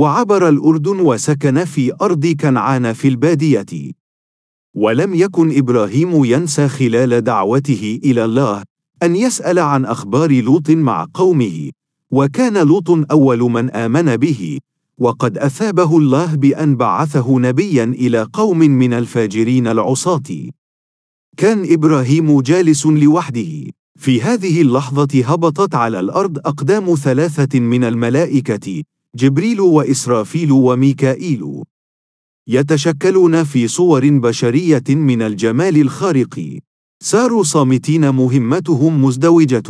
وعبر الأردن وسكن في أرض كنعان في البادية. ولم يكن إبراهيم ينسى خلال دعوته إلى الله أن يسأل عن أخبار لوط مع قومه، وكان لوط أول من آمن به، وقد أثابه الله بأن بعثه نبيا إلى قوم من الفاجرين العصاة. كان إبراهيم جالس لوحده. في هذه اللحظة هبطت على الأرض أقدام ثلاثة من الملائكة، جبريل وإسرافيل وميكائيل يتشكلون في صور بشرية من الجمال الخارق ساروا صامتين مهمتهم مزدوجة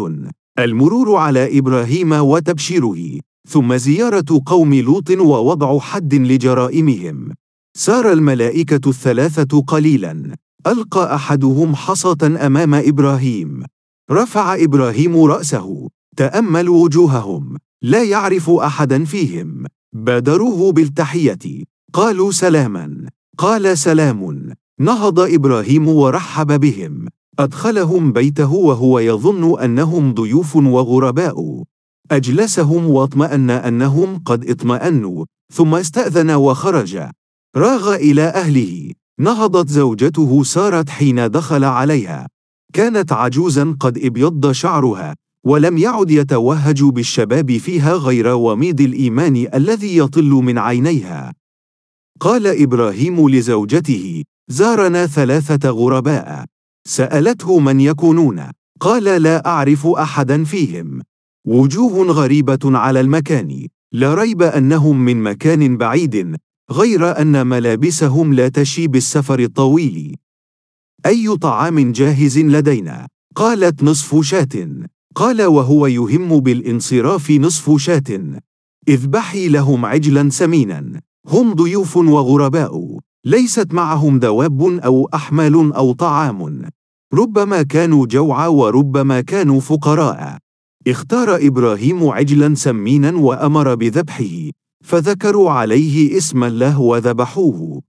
المرور على إبراهيم وتبشيره ثم زيارة قوم لوط ووضع حد لجرائمهم سار الملائكة الثلاثة قليلاً ألقى أحدهم حصاة أمام إبراهيم رفع إبراهيم رأسه تأمل وجوههم لا يعرف أحدا فيهم بادروه بالتحية قالوا سلاما قال سلام نهض إبراهيم ورحب بهم أدخلهم بيته وهو يظن أنهم ضيوف وغرباء أجلسهم واطمأن أنهم قد اطمأنوا ثم استأذن وخرج راغ إلى أهله نهضت زوجته سارت حين دخل عليها كانت عجوزا قد ابيض شعرها ولم يعد يتوهج بالشباب فيها غير وميض الايمان الذي يطل من عينيها قال ابراهيم لزوجته زارنا ثلاثه غرباء سالته من يكونون قال لا اعرف احدا فيهم وجوه غريبه على المكان لا ريب انهم من مكان بعيد غير ان ملابسهم لا تشي بالسفر الطويل اي طعام جاهز لدينا قالت نصف شاه قال وهو يهم بالانصراف نصف شاة اذبحي لهم عجلا سمينا هم ضيوف وغرباء ليست معهم دواب أو أحمال أو طعام ربما كانوا جوعى وربما كانوا فقراء اختار إبراهيم عجلا سمينا وأمر بذبحه فذكروا عليه اسم الله وذبحوه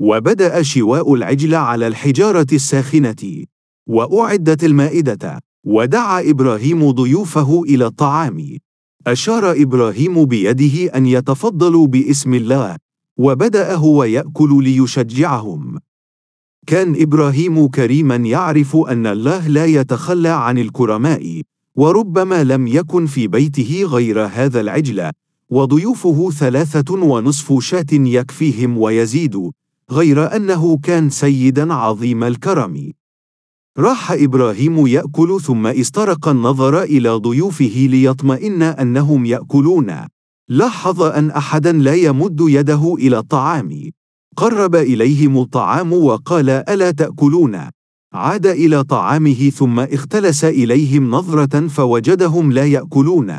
وبدأ شواء العجل على الحجارة الساخنة وأعدت المائدة ودعا إبراهيم ضيوفه إلى الطعام. أشار إبراهيم بيده أن يتفضلوا باسم الله، وبدأ هو يأكل ليشجعهم. كان إبراهيم كريما يعرف أن الله لا يتخلى عن الكرماء، وربما لم يكن في بيته غير هذا العجل، وضيوفه ثلاثة ونصف شاة يكفيهم ويزيد، غير أنه كان سيدا عظيم الكرم. راح إبراهيم يأكل ثم استرق النظر إلى ضيوفه ليطمئن أنهم يأكلون. لاحظ أن أحدًا لا يمد يده إلى الطعام. قرب إليهم الطعام وقال: ألا تأكلون؟ عاد إلى طعامه ثم اختلس إليهم نظرة فوجدهم لا يأكلون.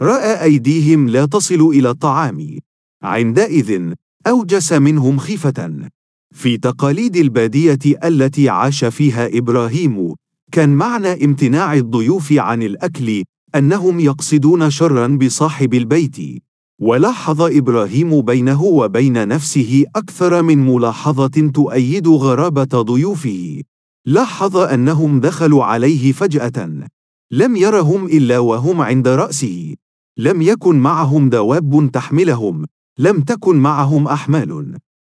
رأى أيديهم لا تصل إلى الطعام. عندئذ أوجس منهم خيفة. في تقاليد البادية التي عاش فيها إبراهيم، كان معنى امتناع الضيوف عن الأكل أنهم يقصدون شرًا بصاحب البيت، ولاحظ إبراهيم بينه وبين نفسه أكثر من ملاحظة تؤيد غرابة ضيوفه. لاحظ أنهم دخلوا عليه فجأة، لم يرهم إلا وهم عند رأسه، لم يكن معهم دواب تحملهم، لم تكن معهم أحمال.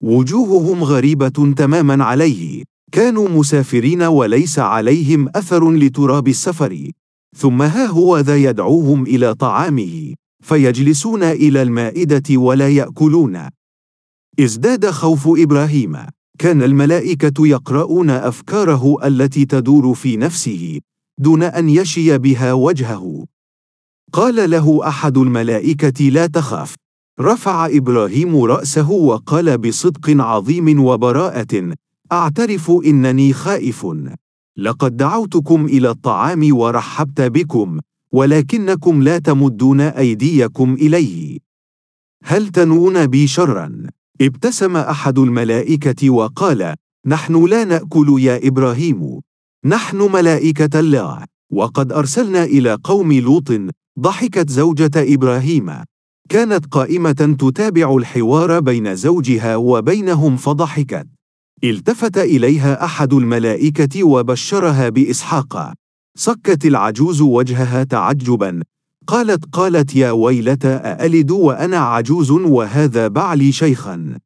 وجوههم غريبة تماما عليه كانوا مسافرين وليس عليهم أثر لتراب السفر ثم ها هو ذا يدعوهم إلى طعامه فيجلسون إلى المائدة ولا يأكلون ازداد خوف إبراهيم كان الملائكة يقرؤون أفكاره التي تدور في نفسه دون أن يشي بها وجهه قال له أحد الملائكة لا تخف رفع إبراهيم رأسه وقال بصدق عظيم وبراءة: أعترف إنني خائف. لقد دعوتكم إلى الطعام ورحبت بكم، ولكنكم لا تمدون أيديكم إليه. هل تنوون بي شرًا؟ ابتسم أحد الملائكة وقال: نحن لا نأكل يا إبراهيم. نحن ملائكة الله، وقد أرسلنا إلى قوم لوط، ضحكت زوجة إبراهيم. كانت قائمة تتابع الحوار بين زوجها وبينهم فضحكت. التفت إليها أحد الملائكة وبشرها بإسحاق. صكت العجوز وجهها تعجبا. قالت قالت يا ويلتى أألد وأنا عجوز وهذا بعلي شيخا.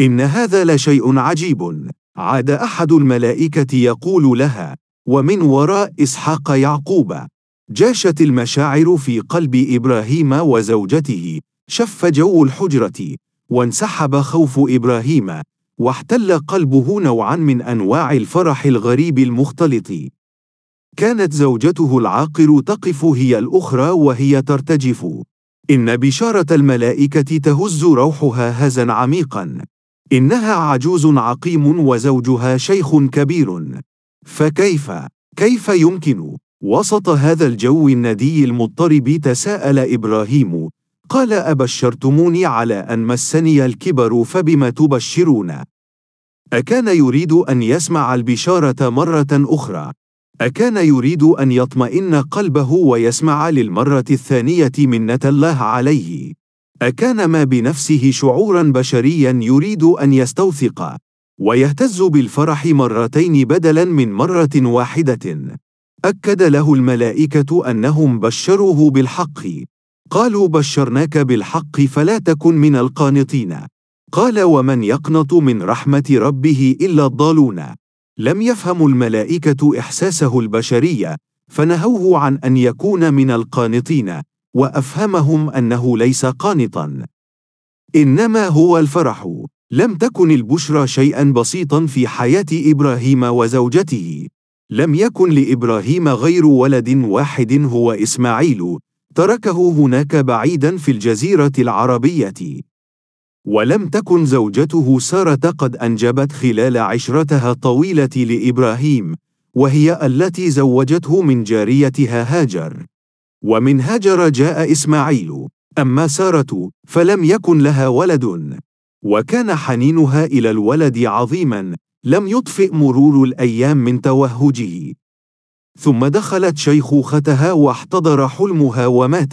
إن هذا لشيء عجيب. عاد أحد الملائكة يقول لها: ومن وراء إسحاق يعقوب. جاشت المشاعر في قلب إبراهيم وزوجته شف جو الحجرة وانسحب خوف إبراهيم واحتل قلبه نوعا من أنواع الفرح الغريب المختلط كانت زوجته العاقر تقف هي الأخرى وهي ترتجف إن بشارة الملائكة تهز روحها هزا عميقا إنها عجوز عقيم وزوجها شيخ كبير فكيف كيف يمكن وسط هذا الجو الندي المضطرب تساءل إبراهيم قال أبشرتموني على أن مسني الكبر فبم تبشرون أكان يريد أن يسمع البشارة مرة أخرى أكان يريد أن يطمئن قلبه ويسمع للمرة الثانية منة الله عليه أكان ما بنفسه شعورا بشريا يريد أن يستوثق ويهتز بالفرح مرتين بدلا من مرة واحدة أكد له الملائكة أنهم بشروه بالحق. قالوا بشرناك بالحق فلا تكن من القانطين. قال ومن يقنط من رحمة ربه إلا الضالون. لم يفهم الملائكة إحساسه البشرية، فنهوه عن أن يكون من القانطين، وأفهمهم أنه ليس قانطا. إنما هو الفرح. لم تكن البشرى شيئا بسيطا في حياة إبراهيم وزوجته. لم يكن لابراهيم غير ولد واحد هو اسماعيل تركه هناك بعيدا في الجزيره العربيه ولم تكن زوجته ساره قد انجبت خلال عشرتها الطويله لابراهيم وهي التي زوجته من جاريتها هاجر ومن هاجر جاء اسماعيل اما ساره فلم يكن لها ولد وكان حنينها الى الولد عظيما لم يطفئ مرور الأيام من توهجه ثم دخلت شيخوختها واحتضر حلمها ومات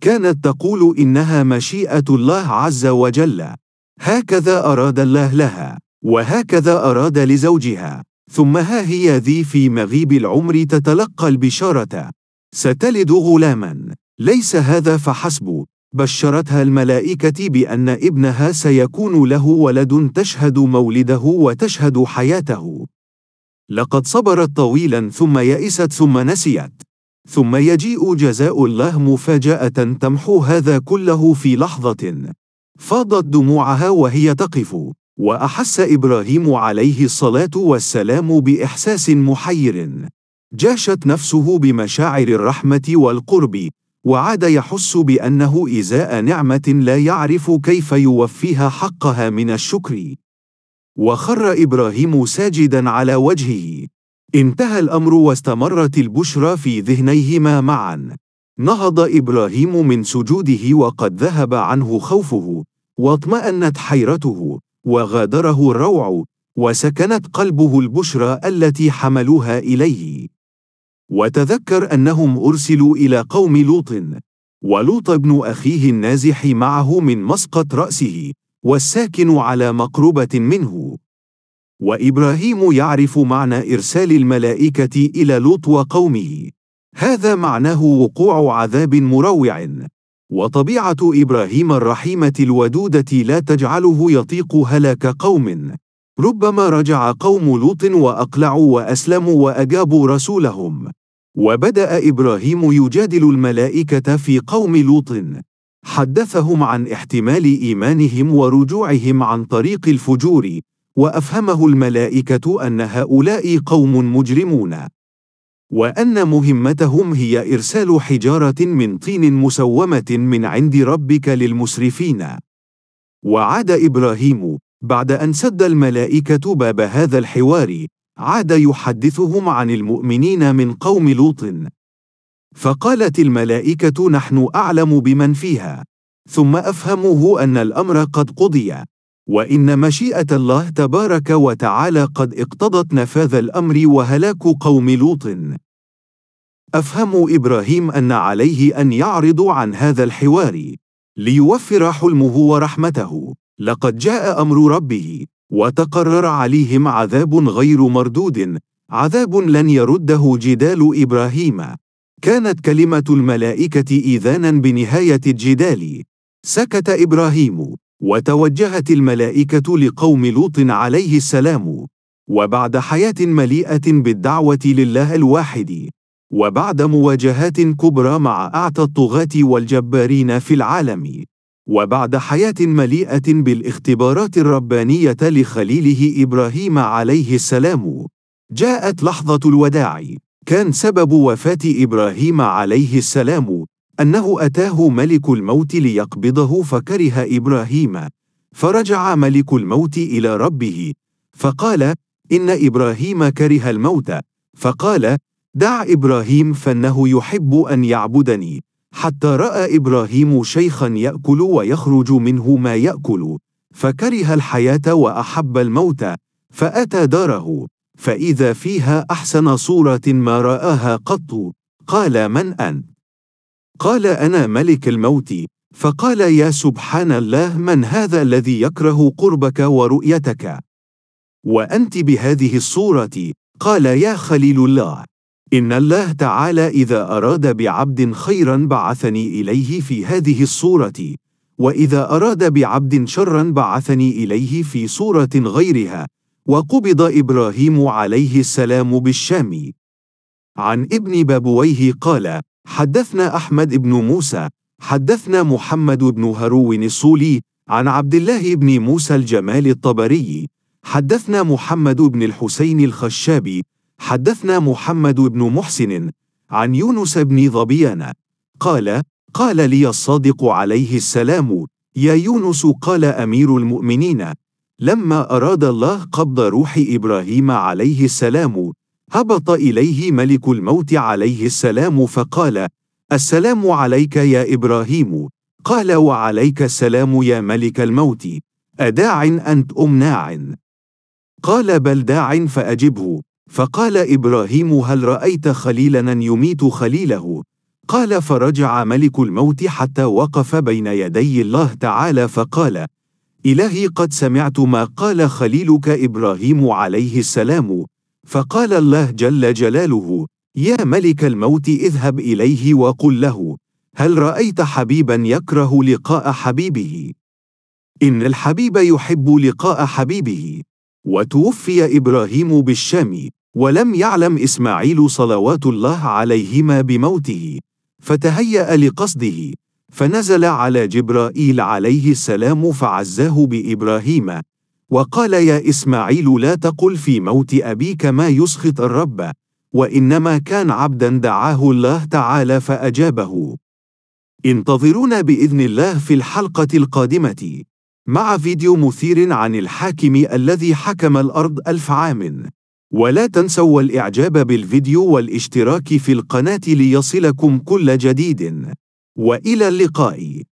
كانت تقول إنها مشيئة الله عز وجل هكذا أراد الله لها وهكذا أراد لزوجها ثم ها هي ذي في مغيب العمر تتلقى البشارة ستلد غلاما ليس هذا فحسب بشرتها الملائكة بأن ابنها سيكون له ولد تشهد مولده وتشهد حياته. لقد صبرت طويلا ثم يئست ثم نسيت. ثم يجيء جزاء الله مفاجأة تمحو هذا كله في لحظة. فاضت دموعها وهي تقف، وأحس إبراهيم عليه الصلاة والسلام بإحساس محير. جاشت نفسه بمشاعر الرحمة والقرب وعاد يحس بأنه إزاء نعمة لا يعرف كيف يوفيها حقها من الشكر. وخر إبراهيم ساجدا على وجهه. انتهى الأمر واستمرت البشرى في ذهنيهما معا. نهض إبراهيم من سجوده وقد ذهب عنه خوفه، واطمأنت حيرته، وغادره الروع، وسكنت قلبه البشرى التي حملوها إليه. وتذكر أنهم أرسلوا إلى قوم لوط ولوط ابن أخيه النازح معه من مسقط رأسه والساكن على مقربة منه وإبراهيم يعرف معنى إرسال الملائكة إلى لوط وقومه هذا معناه وقوع عذاب مروع وطبيعة إبراهيم الرحيمة الودودة لا تجعله يطيق هلاك قوم ربما رجع قوم لوط وأقلعوا وأسلموا وأجابوا رسولهم وبدأ إبراهيم يجادل الملائكة في قوم لوط حدثهم عن احتمال إيمانهم ورجوعهم عن طريق الفجور وأفهمه الملائكة أن هؤلاء قوم مجرمون وأن مهمتهم هي إرسال حجارة من طين مسومة من عند ربك للمسرفين وعاد إبراهيم بعد أن سد الملائكة باب هذا الحوار عاد يحدثهم عن المؤمنين من قوم لوط فقالت الملائكه نحن اعلم بمن فيها ثم افهموه ان الامر قد قضي وان مشيئه الله تبارك وتعالى قد اقتضت نفاذ الامر وهلاك قوم لوط افهم ابراهيم ان عليه ان يعرض عن هذا الحوار ليوفر حلمه ورحمته لقد جاء امر ربه وتقرر عليهم عذاب غير مردود عذاب لن يرده جدال ابراهيم كانت كلمه الملائكه ايذانا بنهايه الجدال سكت ابراهيم وتوجهت الملائكه لقوم لوط عليه السلام وبعد حياه مليئه بالدعوه لله الواحد وبعد مواجهات كبرى مع اعتى الطغاه والجبارين في العالم وبعد حياة مليئة بالاختبارات الربانية لخليله إبراهيم عليه السلام، جاءت لحظة الوداع. كان سبب وفاة إبراهيم عليه السلام أنه أتاه ملك الموت ليقبضه فكره إبراهيم، فرجع ملك الموت إلى ربه، فقال: إن إبراهيم كره الموت، فقال: دع إبراهيم فإنه يحب أن يعبدني. حتى راى ابراهيم شيخا ياكل ويخرج منه ما ياكل فكره الحياه واحب الموت فاتى داره فاذا فيها احسن صوره ما راها قط قال من انت قال انا ملك الموت فقال يا سبحان الله من هذا الذي يكره قربك ورؤيتك وانت بهذه الصوره قال يا خليل الله إن الله تعالى إذا أراد بعبد خيرا بعثني إليه في هذه الصورة، وإذا أراد بعبد شرا بعثني إليه في صورة غيرها، وقبض إبراهيم عليه السلام بالشام. عن ابن بابويه قال: حدثنا أحمد بن موسى، حدثنا محمد بن هرون الصولي، عن عبد الله بن موسى الجمال الطبري، حدثنا محمد بن الحسين الخشابي، حدثنا محمد بن محسن عن يونس بن ظبيان قال قال لي الصادق عليه السلام يا يونس قال امير المؤمنين لما اراد الله قبض روح ابراهيم عليه السلام هبط اليه ملك الموت عليه السلام فقال السلام عليك يا ابراهيم قال وعليك السلام يا ملك الموت اداع انت ام ناع قال بل داع فاجبه فقال إبراهيم هل رأيت خليلنا يميت خليله؟ قال فرجع ملك الموت حتى وقف بين يدي الله تعالى فقال إلهي قد سمعت ما قال خليلك إبراهيم عليه السلام فقال الله جل جلاله يا ملك الموت اذهب إليه وقل له هل رأيت حبيبا يكره لقاء حبيبه؟ إن الحبيب يحب لقاء حبيبه وتوفي إبراهيم بالشام ولم يعلم إسماعيل صلوات الله عليهما بموته فتهيأ لقصده فنزل على جبرائيل عليه السلام فعزاه بإبراهيم وقال يا إسماعيل لا تقل في موت أبيك ما يسخط الرب وإنما كان عبدا دعاه الله تعالى فأجابه انتظرونا بإذن الله في الحلقة القادمة مع فيديو مثير عن الحاكم الذي حكم الأرض ألف عام ولا تنسوا الإعجاب بالفيديو والاشتراك في القناة ليصلكم كل جديد وإلى اللقاء